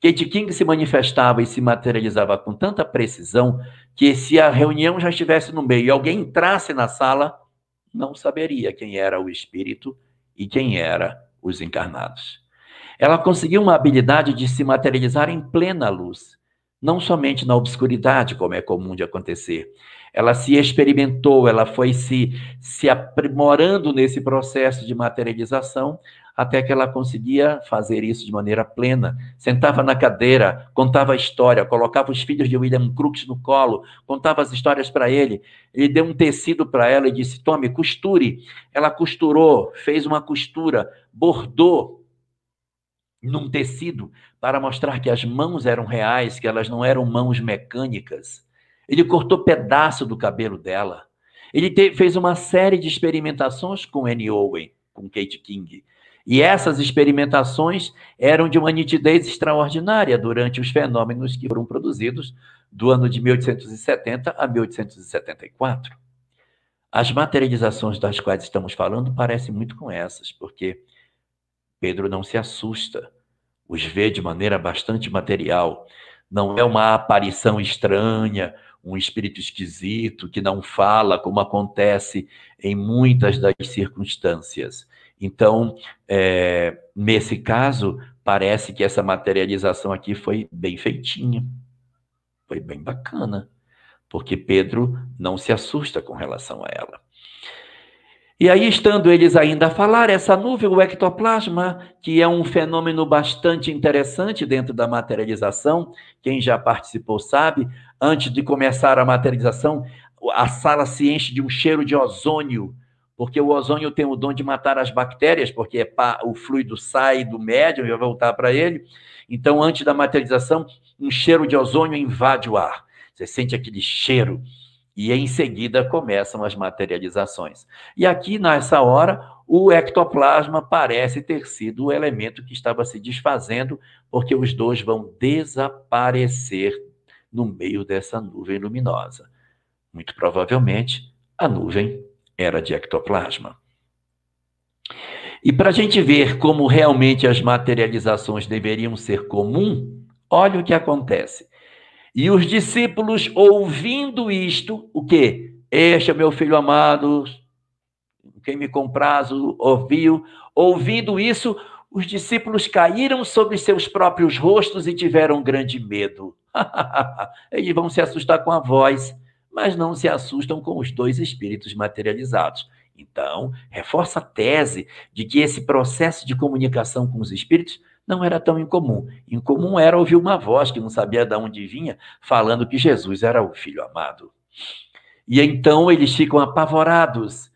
Kate King se manifestava e se materializava com tanta precisão que se a reunião já estivesse no meio e alguém entrasse na sala, não saberia quem era o espírito e quem era os encarnados. Ela conseguiu uma habilidade de se materializar em plena luz, não somente na obscuridade, como é comum de acontecer ela se experimentou, ela foi se, se aprimorando nesse processo de materialização, até que ela conseguia fazer isso de maneira plena. Sentava na cadeira, contava a história, colocava os filhos de William Crookes no colo, contava as histórias para ele. Ele deu um tecido para ela e disse: Tome, costure. Ela costurou, fez uma costura, bordou num tecido para mostrar que as mãos eram reais, que elas não eram mãos mecânicas. Ele cortou pedaço do cabelo dela. Ele te, fez uma série de experimentações com Annie Owen, com Kate King. E essas experimentações eram de uma nitidez extraordinária durante os fenômenos que foram produzidos do ano de 1870 a 1874. As materializações das quais estamos falando parecem muito com essas, porque Pedro não se assusta, os vê de maneira bastante material. Não é uma aparição estranha um espírito esquisito que não fala, como acontece em muitas uhum. das circunstâncias. Então, é, nesse caso, parece que essa materialização aqui foi bem feitinha, foi bem bacana, porque Pedro não se assusta com relação a ela. E aí, estando eles ainda a falar, essa nuvem, o ectoplasma, que é um fenômeno bastante interessante dentro da materialização, quem já participou sabe, antes de começar a materialização, a sala se enche de um cheiro de ozônio, porque o ozônio tem o dom de matar as bactérias, porque é o fluido sai do médium e vai voltar para ele. Então, antes da materialização, um cheiro de ozônio invade o ar. Você sente aquele cheiro e em seguida começam as materializações. E aqui, nessa hora, o ectoplasma parece ter sido o elemento que estava se desfazendo, porque os dois vão desaparecer no meio dessa nuvem luminosa. Muito provavelmente, a nuvem era de ectoplasma. E para a gente ver como realmente as materializações deveriam ser comum, olha o que acontece. E os discípulos, ouvindo isto, o quê? Este é meu filho amado, quem me comprazo, ouviu. Ouvindo isso, os discípulos caíram sobre seus próprios rostos e tiveram grande medo. Eles vão se assustar com a voz, mas não se assustam com os dois espíritos materializados. Então, reforça a tese de que esse processo de comunicação com os espíritos não era tão incomum. Incomum era ouvir uma voz que não sabia de onde vinha, falando que Jesus era o filho amado. E então eles ficam apavorados.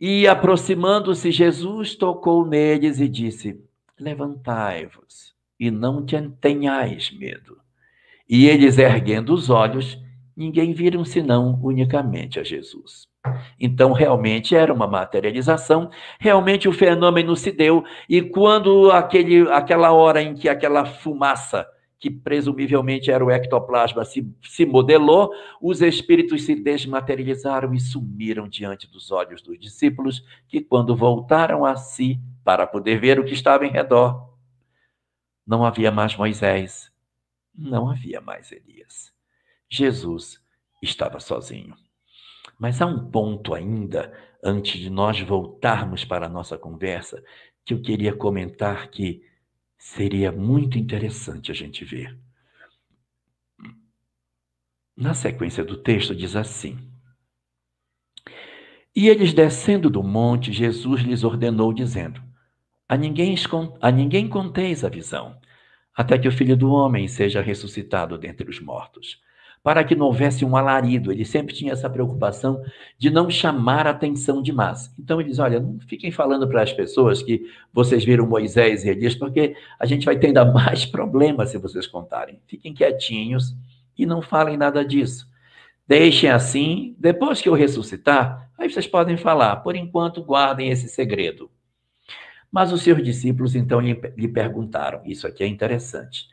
E aproximando-se, Jesus tocou neles e disse: Levantai-vos e não tenhais medo. E eles, erguendo os olhos, ninguém viram senão unicamente a Jesus. Então, realmente era uma materialização, realmente o fenômeno se deu, e quando aquele, aquela hora em que aquela fumaça, que presumivelmente era o ectoplasma, se, se modelou, os espíritos se desmaterializaram e sumiram diante dos olhos dos discípulos, que quando voltaram a si para poder ver o que estava em redor, não havia mais Moisés, não havia mais Elias. Jesus estava sozinho. Mas há um ponto ainda, antes de nós voltarmos para a nossa conversa, que eu queria comentar que seria muito interessante a gente ver. Na sequência do texto, diz assim: E eles descendo do monte, Jesus lhes ordenou, dizendo: A ninguém, a ninguém conteis a visão, até que o filho do homem seja ressuscitado dentre os mortos para que não houvesse um alarido. Ele sempre tinha essa preocupação de não chamar a atenção de massa. Então ele diz: olha, não fiquem falando para as pessoas que vocês viram Moisés e Elias, porque a gente vai ter ainda mais problemas se vocês contarem. Fiquem quietinhos e não falem nada disso. Deixem assim, depois que eu ressuscitar, aí vocês podem falar. Por enquanto, guardem esse segredo. Mas os seus discípulos então lhe perguntaram: Isso aqui é interessante.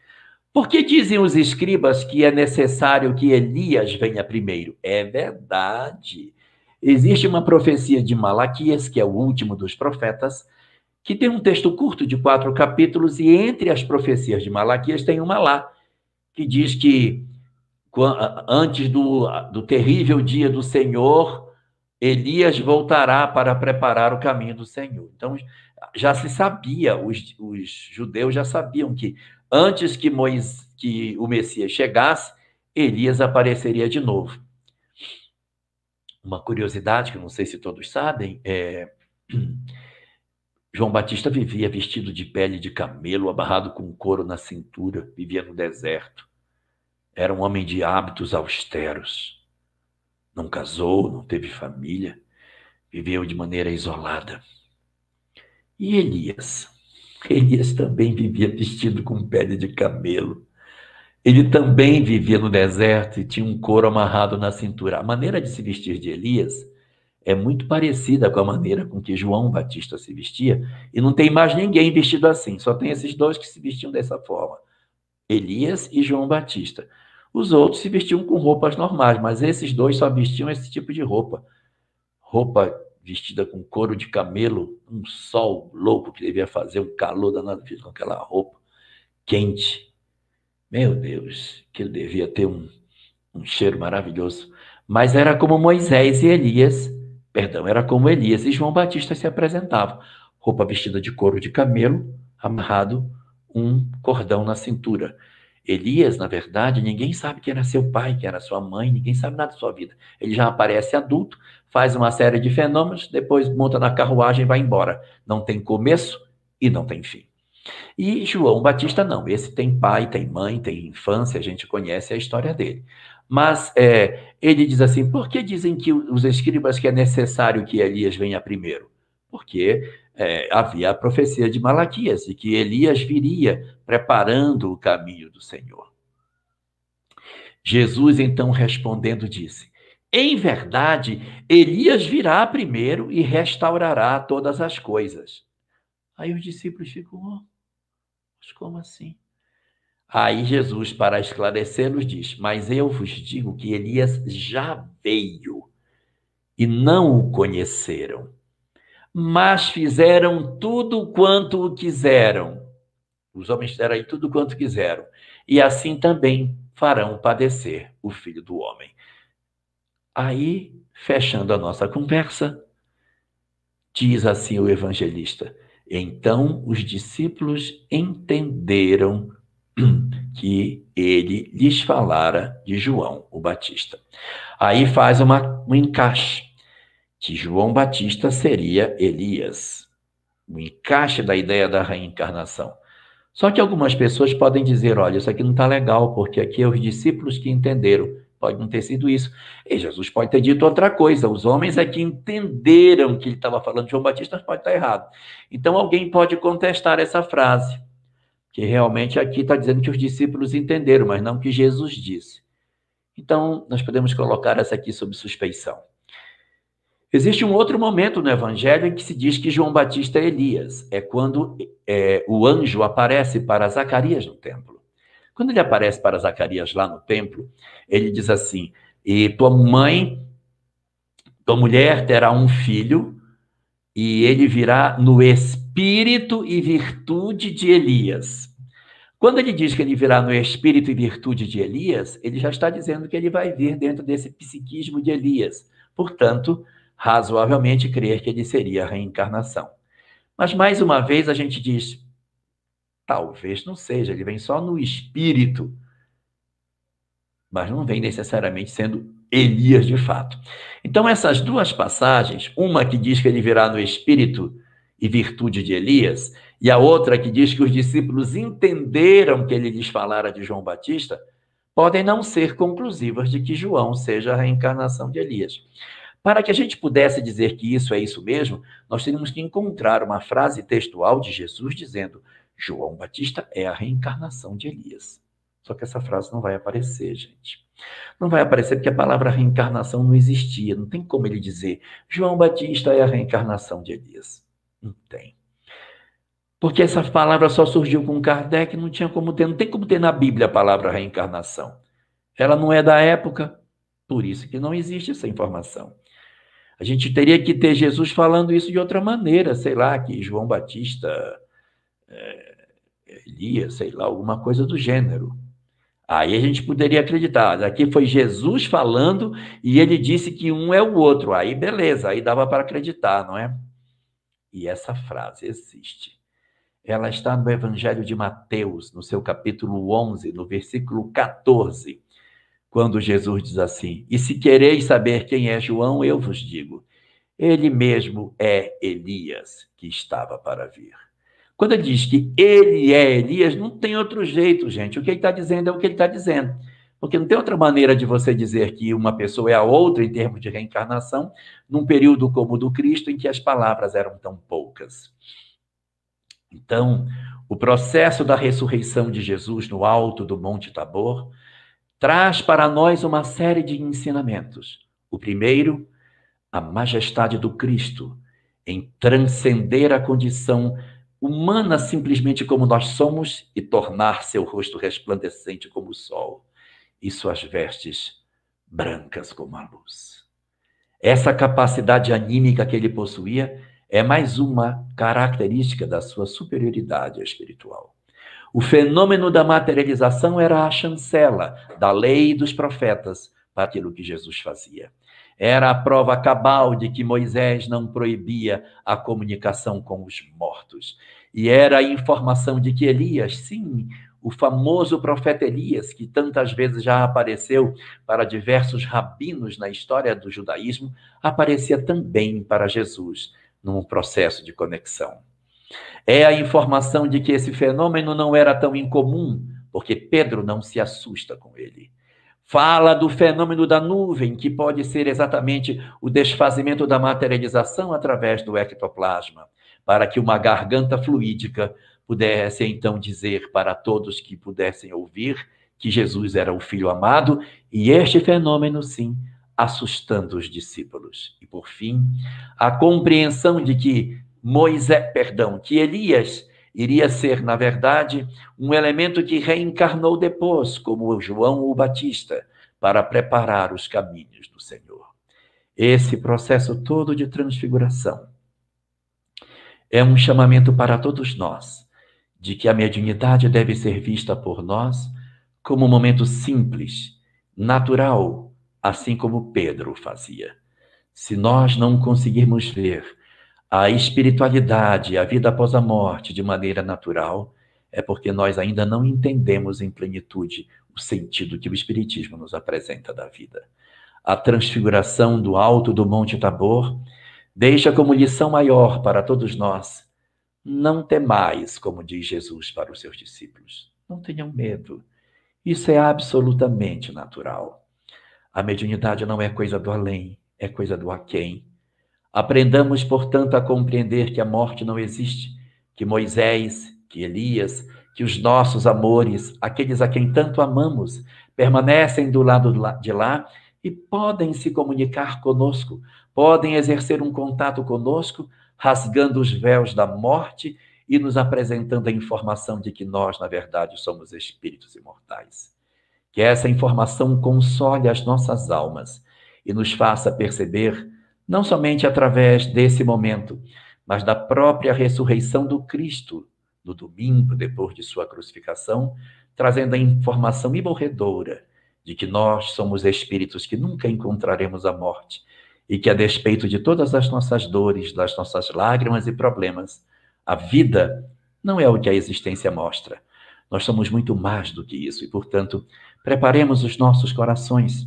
Por que dizem os escribas que é necessário que Elias venha primeiro? É verdade. Existe uma profecia de Malaquias, que é o último dos profetas, que tem um texto curto de quatro capítulos, e entre as profecias de Malaquias tem uma lá, que diz que antes do, do terrível dia do Senhor, Elias voltará para preparar o caminho do Senhor. Então, já se sabia, os, os judeus já sabiam que Antes que, que o Messias chegasse, Elias apareceria de novo. Uma curiosidade que não sei se todos sabem é João Batista vivia vestido de pele de camelo, abarrado com couro na cintura, vivia no deserto. Era um homem de hábitos austeros. Não casou, não teve família, viveu de maneira isolada. E Elias? Elias também vivia vestido com pele de camelo. Ele também vivia no deserto e tinha um couro amarrado na cintura. A maneira de se vestir de Elias é muito parecida com a maneira com que João Batista se vestia, e não tem mais ninguém vestido assim, só tem esses dois que se vestiam dessa forma: Elias e João Batista. Os outros se vestiam com roupas normais, mas esses dois só vestiam esse tipo de roupa. Roupa vestida com couro de camelo, um sol louco que devia fazer, um calor danado, fiz com aquela roupa quente. Meu Deus, que ele devia ter um, um cheiro maravilhoso. Mas era como Moisés e Elias, perdão, era como Elias e João Batista se apresentavam. Roupa vestida de couro de camelo, amarrado um cordão na cintura. Elias, na verdade, ninguém sabe quem era seu pai, quem era sua mãe, ninguém sabe nada de sua vida. Ele já aparece adulto, faz uma série de fenômenos, depois monta na carruagem e vai embora. Não tem começo e não tem fim. E João Batista não, esse tem pai, tem mãe, tem infância, a gente conhece a história dele. Mas é, ele diz assim: por que dizem que os escribas que é necessário que Elias venha primeiro? Porque é, havia a profecia de Malaquias, de que Elias viria preparando o caminho do Senhor. Jesus, então, respondendo, disse: Em verdade, Elias virá primeiro e restaurará todas as coisas. Aí os discípulos ficam, oh, mas como assim? Aí Jesus, para esclarecê-los, diz: Mas eu vos digo que Elias já veio e não o conheceram mas fizeram tudo quanto quiseram. Os homens fizeram aí tudo quanto quiseram. E assim também farão padecer o filho do homem. Aí, fechando a nossa conversa, diz assim o evangelista: Então os discípulos entenderam que ele lhes falara de João o Batista. Aí faz uma, um encaixe que João Batista seria Elias. O encaixe da ideia da reencarnação. Só que algumas pessoas podem dizer: olha, isso aqui não está legal, porque aqui é os discípulos que entenderam. Pode não ter sido isso. E Jesus pode ter dito outra coisa. Os homens é que entenderam que ele estava falando de João Batista, mas pode estar tá errado. Então alguém pode contestar essa frase, que realmente aqui está dizendo que os discípulos entenderam, mas não que Jesus disse. Então, nós podemos colocar essa aqui sob suspeição. Existe um outro momento no Evangelho em que se diz que João Batista é Elias. É quando é, o anjo aparece para Zacarias no templo. Quando ele aparece para Zacarias lá no templo, ele diz assim: E tua mãe, tua mulher terá um filho, e ele virá no espírito e virtude de Elias. Quando ele diz que ele virá no espírito e virtude de Elias, ele já está dizendo que ele vai vir dentro desse psiquismo de Elias. Portanto, razoavelmente crer que ele seria a reencarnação. Mas mais uma vez a gente diz: talvez não seja, ele vem só no espírito, mas não vem necessariamente sendo Elias de fato. Então, essas duas passagens, uma que diz que ele virá no espírito e virtude de Elias, e a outra que diz que os discípulos entenderam que ele lhes falara de João Batista, podem não ser conclusivas de que João seja a reencarnação de Elias. Para que a gente pudesse dizer que isso é isso mesmo, nós teríamos que encontrar uma frase textual de Jesus dizendo: João Batista é a reencarnação de Elias. Só que essa frase não vai aparecer, gente. Não vai aparecer porque a palavra reencarnação não existia. Não tem como ele dizer: João Batista é a reencarnação de Elias. Não tem. Porque essa palavra só surgiu com Kardec, não tinha como ter, não tem como ter na Bíblia a palavra reencarnação. Ela não é da época, por isso que não existe essa informação. A gente teria que ter Jesus falando isso de outra maneira, sei lá, que João Batista, é, sei lá, alguma coisa do gênero. Aí a gente poderia acreditar. Aqui foi Jesus falando e ele disse que um é o outro. Aí beleza, aí dava para acreditar, não é? E essa frase existe. Ela está no Evangelho de Mateus, no seu capítulo 11, no versículo 14 quando Jesus diz assim: E se quereis saber quem é João, eu vos digo. Ele mesmo é Elias que estava para vir. Quando ele diz que ele é Elias, não tem outro jeito, gente. O que ele está dizendo é o que ele está dizendo. Porque não tem outra maneira de você dizer que uma pessoa é a outra em termos de reencarnação, num período como o do Cristo, em que as palavras eram tão poucas. Então, o processo da ressurreição de Jesus no alto do Monte Tabor traz para nós uma série de ensinamentos. O primeiro, a majestade do Cristo em transcender a condição humana simplesmente como nós somos e tornar seu rosto resplandecente como o sol e suas vestes brancas como a luz. Essa capacidade anímica que ele possuía é mais uma característica da sua superioridade espiritual. O fenômeno da materialização era a chancela da lei e dos profetas para aquilo que Jesus fazia. Era a prova cabal de que Moisés não proibia a comunicação com os mortos. E era a informação de que Elias, sim, o famoso profeta Elias, que tantas vezes já apareceu para diversos rabinos na história do judaísmo, aparecia também para Jesus num processo de conexão. É a informação de que esse fenômeno não era tão incomum, porque Pedro não se assusta com ele. Fala do fenômeno da nuvem, que pode ser exatamente o desfazimento da materialização através do ectoplasma, para que uma garganta fluídica pudesse então dizer para todos que pudessem ouvir que Jesus era o Filho amado, e este fenômeno, sim, assustando os discípulos. E por fim, a compreensão de que Moisés, perdão, que Elias iria ser, na verdade, um elemento que reencarnou depois, como João o Batista, para preparar os caminhos do Senhor. Esse processo todo de transfiguração é um chamamento para todos nós de que a mediunidade deve ser vista por nós como um momento simples, natural, assim como Pedro fazia. Se nós não conseguirmos ver a espiritualidade, a vida após a morte de maneira natural, é porque nós ainda não entendemos em plenitude o sentido que o Espiritismo nos apresenta da vida. A transfiguração do alto do Monte Tabor deixa como lição maior para todos nós: não temais, como diz Jesus para os seus discípulos. Não tenham medo. Isso é absolutamente natural. A mediunidade não é coisa do além, é coisa do aquém. Aprendamos, portanto, a compreender que a morte não existe, que Moisés, que Elias, que os nossos amores, aqueles a quem tanto amamos, permanecem do lado de lá e podem se comunicar conosco, podem exercer um contato conosco, rasgando os véus da morte e nos apresentando a informação de que nós, na verdade, somos espíritos imortais. Que essa informação console as nossas almas e nos faça perceber não somente através desse momento, mas da própria ressurreição do Cristo, no domingo depois de sua crucificação, trazendo a informação imorredora de que nós somos espíritos que nunca encontraremos a morte e que, a despeito de todas as nossas dores, das nossas lágrimas e problemas, a vida não é o que a existência mostra. Nós somos muito mais do que isso e, portanto, preparemos os nossos corações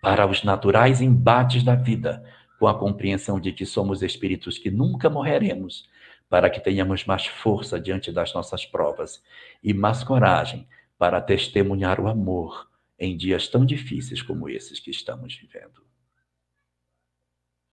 para os naturais embates da vida, com a compreensão de que somos espíritos que nunca morreremos, para que tenhamos mais força diante das nossas provas e mais coragem para testemunhar o amor em dias tão difíceis como esses que estamos vivendo.